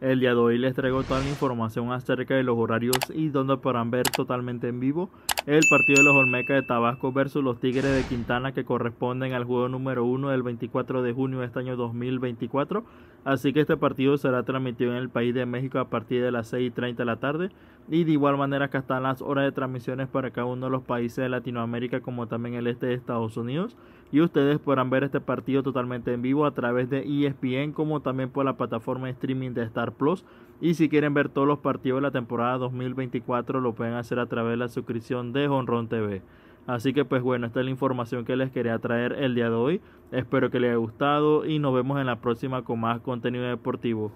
El día de hoy les traigo toda la información acerca de los horarios y donde podrán ver totalmente en vivo el partido de los Olmecas de Tabasco versus los Tigres de Quintana que corresponden al juego número 1 del 24 de junio de este año 2024. Así que este partido será transmitido en el país de México a partir de las 6 30 de la tarde. Y de igual manera acá están las horas de transmisiones para cada uno de los países de Latinoamérica como también el este de Estados Unidos. Y ustedes podrán ver este partido totalmente en vivo a través de ESPN como también por la plataforma de streaming de Star Plus. Y si quieren ver todos los partidos de la temporada 2024 lo pueden hacer a través de la suscripción de Honron TV. Así que pues bueno, esta es la información que les quería traer el día de hoy. Espero que les haya gustado y nos vemos en la próxima con más contenido deportivo.